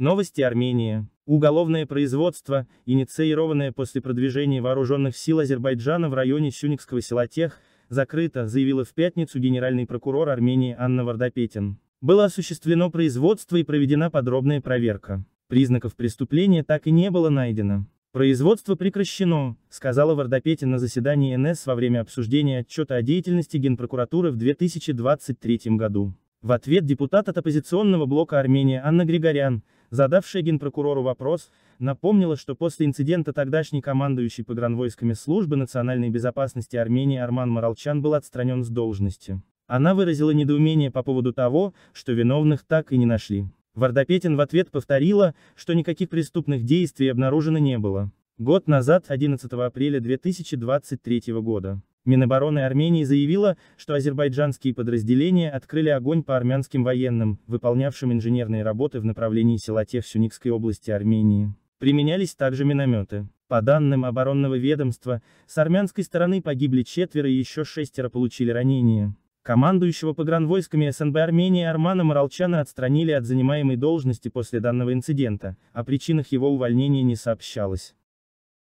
Новости Армении. Уголовное производство, инициированное после продвижения вооруженных сил Азербайджана в районе Сюникского села Тех, закрыто, заявила в пятницу генеральный прокурор Армении Анна Вардапетин. Было осуществлено производство и проведена подробная проверка. Признаков преступления так и не было найдено. Производство прекращено, сказала Вардапетин на заседании НС во время обсуждения отчета о деятельности Генпрокуратуры в 2023 году. В ответ депутат от оппозиционного блока Армения Анна Григорян, задавшая генпрокурору вопрос, напомнила, что после инцидента тогдашний командующий погранвойсками службы национальной безопасности Армении Арман Маралчан был отстранен с должности. Она выразила недоумение по поводу того, что виновных так и не нашли. Вардапетин в ответ повторила, что никаких преступных действий обнаружено не было. Год назад, 11 апреля 2023 года. Минобороны Армении заявила, что азербайджанские подразделения открыли огонь по армянским военным, выполнявшим инженерные работы в направлении села в области Армении. Применялись также минометы. По данным оборонного ведомства, с армянской стороны погибли четверо и еще шестеро получили ранения. Командующего погранвойсками СНБ Армении Армана Маралчана отстранили от занимаемой должности после данного инцидента, о причинах его увольнения не сообщалось.